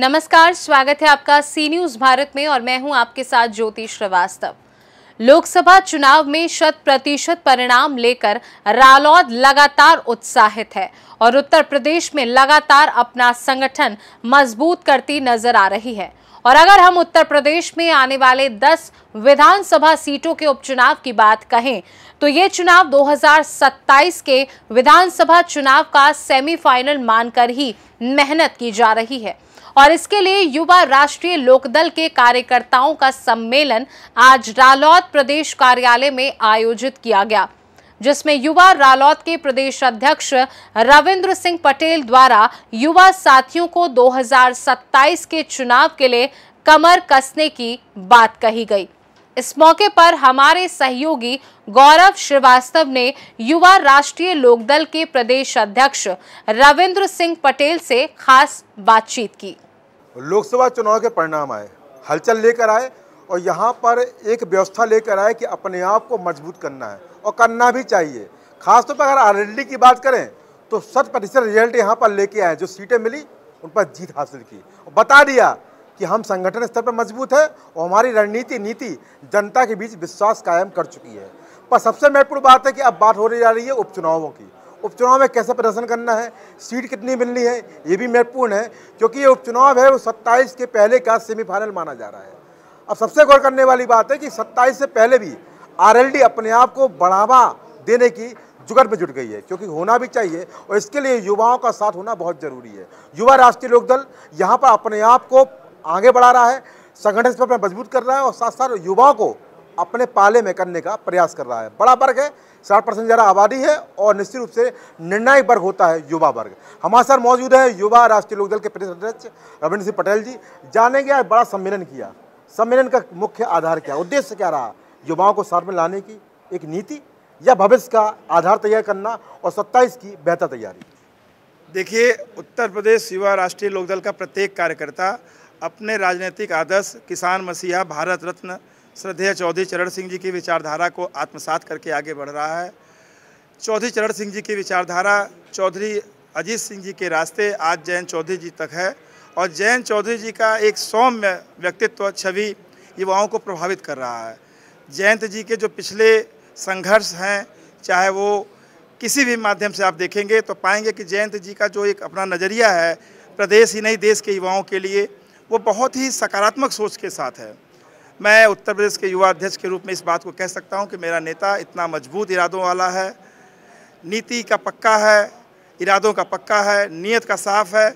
नमस्कार स्वागत है आपका सी न्यूज भारत में और मैं हूं आपके साथ ज्योति श्रीवास्तव लोकसभा चुनाव में शत प्रतिशत परिणाम लेकर रालौद लगातार उत्साहित है और उत्तर प्रदेश में लगातार अपना संगठन मजबूत करती नजर आ रही है और अगर हम उत्तर प्रदेश में आने वाले 10 विधानसभा सीटों के उपचुनाव की बात कहें तो ये चुनाव 2027 के विधानसभा चुनाव का सेमीफाइनल मानकर ही मेहनत की जा रही है और इसके लिए युवा राष्ट्रीय लोकदल के कार्यकर्ताओं का सम्मेलन आज रालौद प्रदेश कार्यालय में आयोजित किया गया जिसमें युवा रालौद के प्रदेश अध्यक्ष रविंद्र सिंह पटेल द्वारा युवा साथियों को 2027 के चुनाव के लिए कमर कसने की बात कही गई इस मौके पर हमारे सहयोगी गौरव श्रीवास्तव ने युवा राष्ट्रीय लोकदल के प्रदेश अध्यक्ष रविंद्र सिंह पटेल से खास बातचीत की लोकसभा चुनाव के परिणाम आए हलचल लेकर आए और यहाँ पर एक व्यवस्था लेकर आए कि अपने आप को मजबूत करना है और करना भी चाहिए खासतौर पर अगर आर की बात करें तो शत प्रतिशत रिजल्ट यहाँ पर लेके आए जो सीटें मिली उन पर जीत हासिल की और बता दिया कि हम संगठन स्तर पर मजबूत है और हमारी रणनीति नीति जनता के बीच विश्वास कायम कर चुकी है पर सबसे महत्वपूर्ण बात है कि अब बात हो रही जा रही है उपचुनावों की उपचुनाव में कैसे प्रदर्शन करना है सीट कितनी मिलनी है ये भी महत्वपूर्ण है क्योंकि ये उपचुनाव है वो सत्ताईस के पहले का सेमीफाइनल माना जा रहा है अब सबसे गौर करने वाली बात है कि सत्ताईस से पहले भी आरएलडी अपने आप को बढ़ावा देने की जुगत में जुट गई है क्योंकि होना भी चाहिए और इसके लिए युवाओं का साथ होना बहुत ज़रूरी है युवा राष्ट्रीय लोकदल यहाँ पर अपने आप को आगे बढ़ा रहा है संगठन पर मजबूत कर रहा है और साथ साथ युवाओं को अपने पाले में करने का प्रयास कर रहा है बड़ा वर्ग है साठ परसेंट ज़्यादा आबादी है और निश्चित रूप से निर्णायक वर्ग होता है युवा वर्ग हमारे साथ मौजूद है युवा राष्ट्रीय लोकदल के प्रदेश अध्यक्ष रविंद्र सिंह पटेल जी जाने गया बड़ा सम्मेलन किया सम्मेलन का मुख्य आधार क्या उद्देश्य क्या रहा युवाओं को साथ में लाने की एक नीति या भविष्य का आधार तैयार करना और सत्ताईस की बेहतर तैयारी देखिए उत्तर प्रदेश युवा राष्ट्रीय लोकदल का प्रत्येक कार्यकर्ता अपने राजनीतिक आदर्श किसान मसीहा भारत रत्न श्रद्धेय चौधरी चरण सिंह जी की विचारधारा को आत्मसात करके आगे बढ़ रहा है चौधरी चरण सिंह जी की विचारधारा चौधरी अजीत सिंह जी के रास्ते आज जैन चौधरी जी तक है और जैन चौधरी जी का एक सौम्य व्यक्तित्व छवि युवाओं को प्रभावित कर रहा है जयंत जी के जो पिछले संघर्ष हैं चाहे वो किसी भी माध्यम से आप देखेंगे तो पाएंगे कि जयंत जी का जो एक अपना नज़रिया है प्रदेश ही नहीं देश के युवाओं के लिए वो बहुत ही सकारात्मक सोच के साथ है मैं उत्तर प्रदेश के युवा अध्यक्ष के रूप में इस बात को कह सकता हूं कि मेरा नेता इतना मजबूत इरादों वाला है नीति का पक्का है इरादों का पक्का है नीयत का साफ है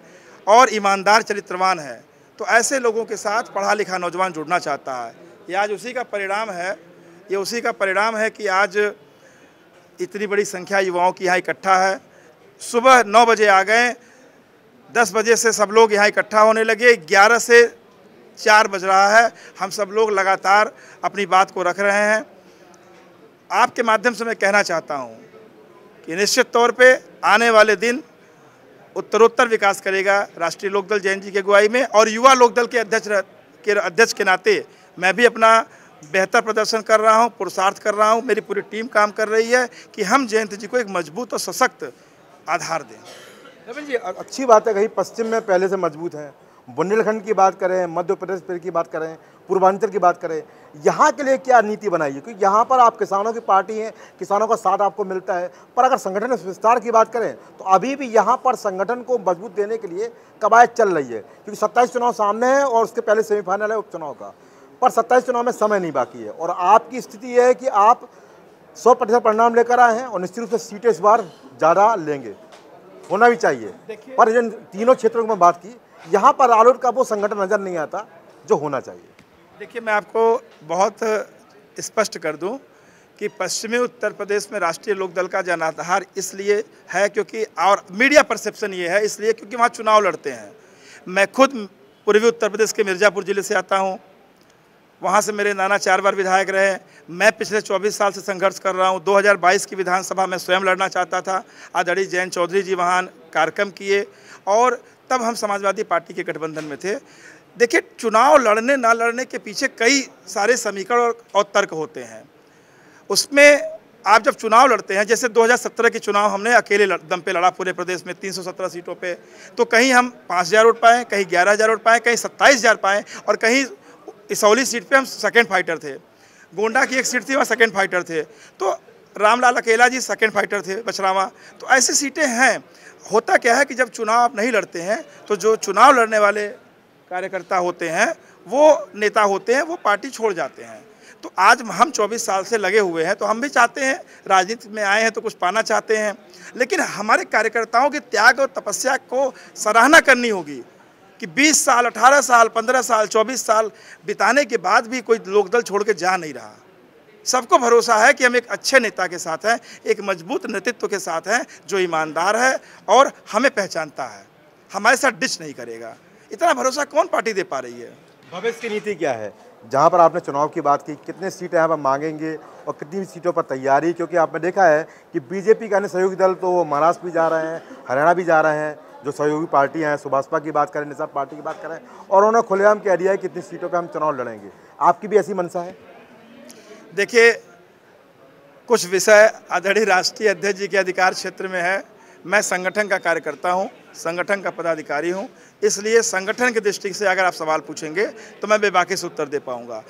और ईमानदार चरित्रवान है तो ऐसे लोगों के साथ पढ़ा लिखा नौजवान जुड़ना चाहता है ये आज उसी का परिणाम है ये उसी का परिणाम है कि आज इतनी बड़ी संख्या युवाओं की यहाँ इकट्ठा है सुबह नौ बजे आ गए दस बजे से सब लोग यहाँ इकट्ठा होने लगे ग्यारह से चार बज रहा है हम सब लोग लगातार अपनी बात को रख रहे हैं आपके माध्यम से मैं कहना चाहता हूँ कि निश्चित तौर पे आने वाले दिन उत्तरोत्तर विकास करेगा राष्ट्रीय लोकदल जैन जी की अगुवाई में और युवा लोकदल के अध्यक्ष के अध्यक्ष के नाते मैं भी अपना बेहतर प्रदर्शन कर रहा हूँ पुरुषार्थ कर रहा हूँ मेरी पूरी टीम काम कर रही है कि हम जयंत जी को एक मजबूत और सशक्त आधार दें जी अच्छी बात है कहीं पश्चिम में पहले से मजबूत हैं बुंदेलखंड की बात करें मध्य प्रदेश की बात करें पूर्वांचल की बात करें यहाँ के लिए क्या नीति बनाई है क्योंकि यहाँ पर आप किसानों की पार्टी हैं किसानों का साथ आपको मिलता है पर अगर संगठन विस्तार की बात करें तो अभी भी यहाँ पर संगठन को मजबूत देने के लिए कवायद चल रही है क्योंकि सत्ताईस चुनाव सामने है और उसके पहले सेमीफाइनल है उपचुनाव का पर सत्ताईस चुनाव में समय नहीं बाकी है और आपकी स्थिति यह है कि आप सौ प्रतिशत परिणाम लेकर आए हैं और निश्चित रूप से सीटें इस बार ज़्यादा लेंगे होना भी चाहिए पर जिन तीनों क्षेत्रों की मैं बात की यहाँ पर आलोट का वो संगठन नज़र नहीं आता जो होना चाहिए देखिए मैं आपको बहुत स्पष्ट कर दूं कि पश्चिमी उत्तर प्रदेश में राष्ट्रीय लोकदल का जनाधार इसलिए है क्योंकि और मीडिया परसेप्शन ये है इसलिए क्योंकि वहाँ चुनाव लड़ते हैं मैं खुद पूर्वी उत्तर प्रदेश के मिर्ज़ापुर ज़िले से आता हूँ वहाँ से मेरे नाना चार बार विधायक रहे मैं पिछले 24 साल से संघर्ष कर रहा हूँ 2022 की विधानसभा में स्वयं लड़ना चाहता था आदरणीय जैन चौधरी जी वहाँ कार्यक्रम किए और तब हम समाजवादी पार्टी के गठबंधन में थे देखिए चुनाव लड़ने ना लड़ने के पीछे कई सारे समीकरण और, और तर्क होते हैं उसमें आप जब चुनाव लड़ते हैं जैसे 2017 के चुनाव हमने अकेले दम पे लड़ा पूरे प्रदेश में 317 सीटों पे तो कहीं हम 5000 वोट पाएँ कहीं 11000 वोट पाएँ कहीं 27000 पाएँ और कहीं इसौली सीट पे हम सेकेंड फाइटर थे गोंडा की एक सीट थी वहाँ सेकेंड फाइटर थे तो रामलाल अकेला जी सेकेंड फाइटर थे बछरावा तो ऐसी सीटें हैं होता क्या है कि जब चुनाव आप नहीं लड़ते हैं तो जो चुनाव लड़ने वाले कार्यकर्ता होते हैं वो नेता होते हैं वो पार्टी छोड़ जाते हैं तो आज हम 24 साल से लगे हुए हैं तो हम भी चाहते हैं राजनीति में आए हैं तो कुछ पाना चाहते हैं लेकिन हमारे कार्यकर्ताओं के त्याग और तपस्या को सराहना करनी होगी कि 20 साल 18 साल 15 साल 24 साल बिताने के बाद भी कोई लोकदल छोड़ के जा नहीं रहा सबको भरोसा है कि हम एक अच्छे नेता के साथ हैं एक मजबूत नेतृत्व के साथ हैं जो ईमानदार है और हमें पहचानता है हमारे साथ डिच नहीं करेगा इतना भरोसा कौन पार्टी दे पा रही है भविष्य की नीति क्या है जहाँ पर आपने चुनाव की बात की कितने सीटें हम मांगेंगे और कितनी सीटों पर तैयारी क्योंकि आपने देखा है कि बीजेपी का अन्य सहयोगी दल तो वो महाराष्ट्र भी जा रहे हैं हरियाणा भी जा रहे हैं जो सहयोगी पार्टियाँ हैं सुभाषपा की बात करें निजाम पार्टी की बात करें और उन्होंने खुलेआम कह दिया है कितनी सीटों पर हम चुनाव लड़ेंगे आपकी भी ऐसी मनसा है देखिए कुछ विषय आदरणीय राष्ट्रीय अध्यक्ष जी के अधिकार क्षेत्र में है मैं संगठन का कार्यकर्ता हूं, संगठन का पदाधिकारी हूं, इसलिए संगठन के दृष्टि से अगर आप सवाल पूछेंगे तो मैं बेबाकी से उत्तर दे पाऊंगा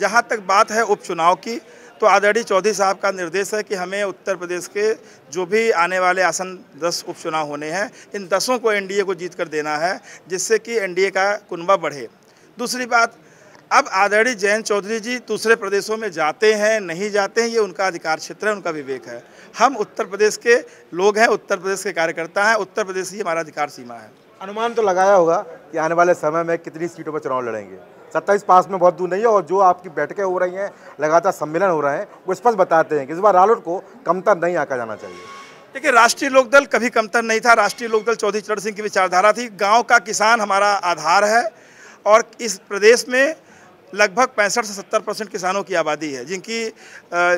जहां तक बात है उपचुनाव की तो आदरणीय चौधरी साहब का निर्देश है कि हमें उत्तर प्रदेश के जो भी आने वाले आसन दस उपचुनाव होने हैं इन दसों को एन को जीत कर देना है जिससे कि एन का कुनबा बढ़े दूसरी बात अब आदरणीय जयंत चौधरी जी दूसरे प्रदेशों में जाते हैं नहीं जाते हैं ये उनका अधिकार क्षेत्र है उनका विवेक है हम उत्तर प्रदेश के लोग हैं उत्तर प्रदेश के कार्यकर्ता हैं उत्तर प्रदेश ही हमारा अधिकार सीमा है अनुमान तो लगाया होगा कि आने वाले समय में कितनी सीटों पर चुनाव लड़ेंगे सत्ताईस पास में बहुत दूर नहीं है और जो आपकी बैठकें हो रही हैं लगातार सम्मेलन हो रहे हैं वो स्पष्ट बताते हैं कि इस बार रालोट को कमतर नहीं आका जाना चाहिए देखिए राष्ट्रीय लोकदल कभी कमतर नहीं था राष्ट्रीय लोकदल चौधरी चरण सिंह की विचारधारा थी गाँव का किसान हमारा आधार है और इस प्रदेश में लगभग पैंसठ से सत्तर परसेंट किसानों की आबादी है जिनकी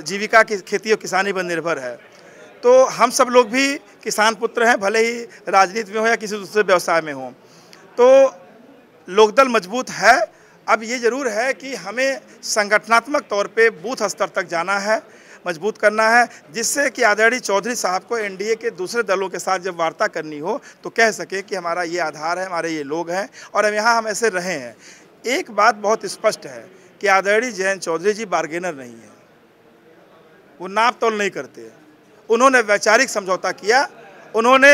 जीविका की खेती और किसानी पर निर्भर है तो हम सब लोग भी किसान पुत्र हैं भले ही राजनीति में हो या किसी दूसरे व्यवसाय में हो तो लोकदल मजबूत है अब ये ज़रूर है कि हमें संगठनात्मक तौर पे बूथ स्तर तक जाना है मजबूत करना है जिससे कि आदरणीय चौधरी साहब को एनडीए के दूसरे दलों के साथ जब वार्ता करनी हो तो कह सके कि हमारा ये आधार है हमारे ये लोग हैं और हम यहाँ हम ऐसे रहे हैं एक बात बहुत स्पष्ट है कि आदरणी जैन चौधरी जी बार्गेनर नहीं है वो नाप तोल नहीं करते उन्होंने वैचारिक समझौता किया उन्होंने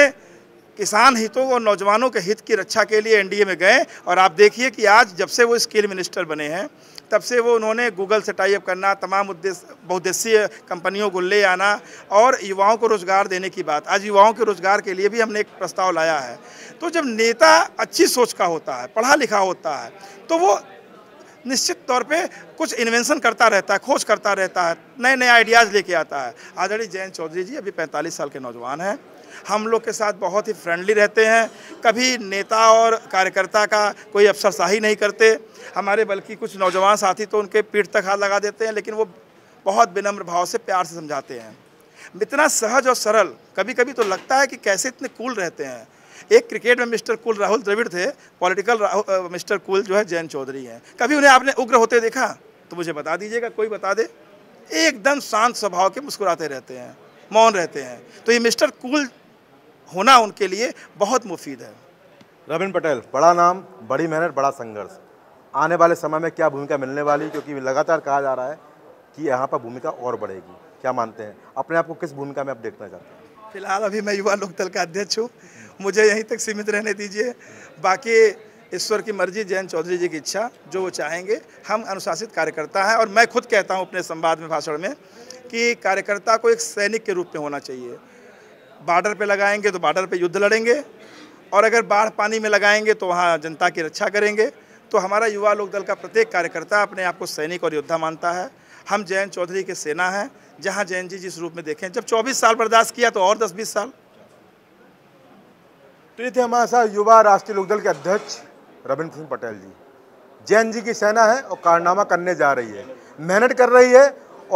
किसान हितों और नौजवानों के हित की रक्षा के लिए एनडीए में गए और आप देखिए कि आज जब से वो स्किल मिनिस्टर बने हैं तब से वो उन्होंने गूगल से टाइप करना तमाम उद्देश्य बहुद्देशीय कंपनियों को ले आना और युवाओं को रोज़गार देने की बात आज युवाओं के रोज़गार के लिए भी हमने एक प्रस्ताव लाया है तो जब नेता अच्छी सोच का होता है पढ़ा लिखा होता है तो वो निश्चित तौर पे कुछ इन्वेंशन करता रहता है खोज करता रहता है नए नए आइडियाज़ लेके आता है आदरणीय जयंत चौधरी जी अभी 45 साल के नौजवान हैं हम लोग के साथ बहुत ही फ्रेंडली रहते हैं कभी नेता और कार्यकर्ता का कोई अफसरशाही नहीं करते हमारे बल्कि कुछ नौजवान साथी तो उनके पीठ तक हाथ लगा देते हैं लेकिन वो बहुत विनम्र भाव से प्यार से समझाते हैं इतना सहज और सरल कभी कभी तो लगता है कि कैसे इतने कूल रहते हैं एक क्रिकेट में मिस्टर कुल राहुल द्रविड़ थे पॉलिटिकल मिस्टर कुल जो है जैन चौधरी हैं कभी उन्हें आपने उग्र होते देखा तो मुझे बता दीजिएगा कोई बता दे एकदम शांत स्वभाव के मुस्कुराते रहते हैं मौन रहते हैं तो ये मिस्टर कूल होना उनके लिए बहुत मुफीद है रविन पटेल बड़ा नाम बड़ी मेहनत बड़ा संघर्ष आने वाले समय में क्या भूमिका मिलने वाली क्योंकि लगातार कहा जा रहा है कि यहाँ पर भूमिका और बढ़ेगी क्या मानते हैं अपने आप को किस भूमिका में आप देखना चाहते हैं फिलहाल अभी मैं युवा लोकदल का अध्यक्ष हूँ मुझे यहीं तक सीमित रहने दीजिए बाकी ईश्वर की मर्जी जैन चौधरी जी की इच्छा जो वो चाहेंगे हम अनुशासित कार्यकर्ता हैं और मैं खुद कहता हूँ अपने संवाद में भाषण में कि कार्यकर्ता को एक सैनिक के रूप में होना चाहिए बॉर्डर पे लगाएंगे तो बॉर्डर पे युद्ध लड़ेंगे और अगर बाढ़ पानी में लगाएंगे तो वहाँ जनता की रक्षा करेंगे तो हमारा युवा लोक दल का प्रत्येक कार्यकर्ता अपने आप को सैनिक और योद्धा मानता है हम जयंत चौधरी के सेना हैं जहाँ जयंत जी जिस रूप में देखें जब चौबीस साल बर्दाश्त किया तो और दस बीस साल तो ये थे हमारे साथ युवा राष्ट्रीय लोकदल के अध्यक्ष रविंद्र सिंह पटेल जी जैन जी की सेना है और कारनामा करने जा रही है मेहनत कर रही है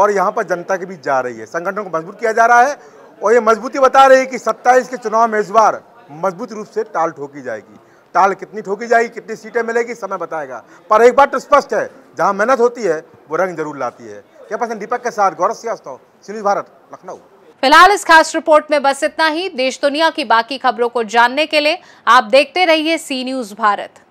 और यहाँ पर जनता के बीच जा रही है संगठन को मजबूत किया जा रहा है और ये मजबूती बता रही है कि सत्ताईस के चुनाव में इस बार मजबूत रूप से टाल ठोकी जाएगी टाल कितनी ठोकी जाएगी कितनी सीटें मिलेगी समय बताएगा पर एक बात तो स्पष्ट है जहाँ मेहनत होती है वो रंग जरूर लाती है क्या पसंद दीपक के साथ गौरव श्रीवास्तव सिनी भारत लखनऊ फिलहाल इस खास रिपोर्ट में बस इतना ही देश दुनिया की बाकी खबरों को जानने के लिए आप देखते रहिए सी न्यूज भारत